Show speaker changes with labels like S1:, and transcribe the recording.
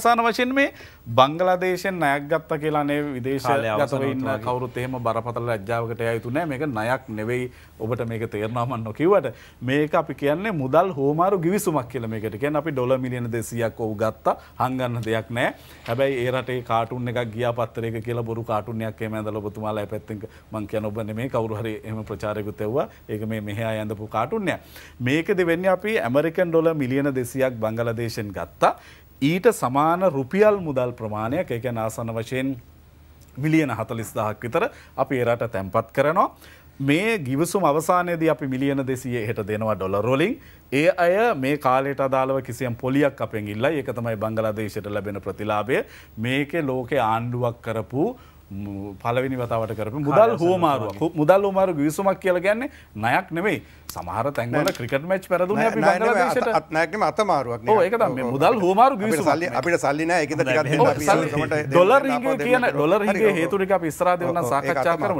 S1: අවසාන වශයෙන් මේ බංගලදේශෙන් නයක් ගත්ත කියලානේ විදේශ ගතවන්න කවරුත් එහෙම බරපතල රජ්ජාවකට යුතු නෑ මේක ණයක් නෙවෙයි ඔබට මේක තේරනාමන් නොකිවට මේක අපි කියන්නේ මුදල් හෝමාරු ගිවිසුමක් කියල මේකට කියන්න අපි ඩොල මිලියන දෙසියක් ඔවු ගත්තා හංගන්න දෙයක් නෑ හැබැයි ඒ රටේ කාටුන් එකක් ගියා පත්තරයක කියලා බොරු කාටුනයක් එම ඇඳල ඔබතුමාලා පැත්තක මං කියන ඔබ නෙමේ කවරු හරි එම ප්‍රචාරයකුත් එව්වා ඒක මේ මෙහා ඇඳපු කාටුන්නය මේකද වෙන්න අපි ඇමරිකන් ඩොල මිලියන දෙසියක් බංගලදේශෙන් ගත්තා ඊට සමාන රුපියල් මුදල් ප්‍රමාණයක් එක නාසන වශයෙන් මිලියන හතලිස් දහක් විතර අපි එරට තැන්පත් කරනවා. මේ ගිවසුම් අවසානයේද අපි මිලියන දෙසිය හෙට දෙනවා ඩොලරොලින් ඒ අය මේ කාලට අදාළව කිසියම් පොලියක් අපෙන් ඉල්ලා ඒක තමයි බංගලාදේශයට ලැබෙන ප්‍රතිලාභය මේකේ ලෝකේ ආණ්ඩුවක් කරපු පලවෙනි වතාවට කරම මුදල් හෝමාරුව මුදල් හෝමාරු ගවිසුමක් කියල ගැන්නේ නයක් නෙවෙයි සමහර තැන්වල ක්‍රිකට මච් පැරදු අත්නෑකම
S2: අතමාරුවක් ඒක මුදල්
S1: හෝමාරු ගි සල්ලි අපිට සල්ලින එක
S3: ොල්ලර කියන ොල්ලර හිගේ හේතුරික අප ස්රාධවන සාකච්ඡා කරමට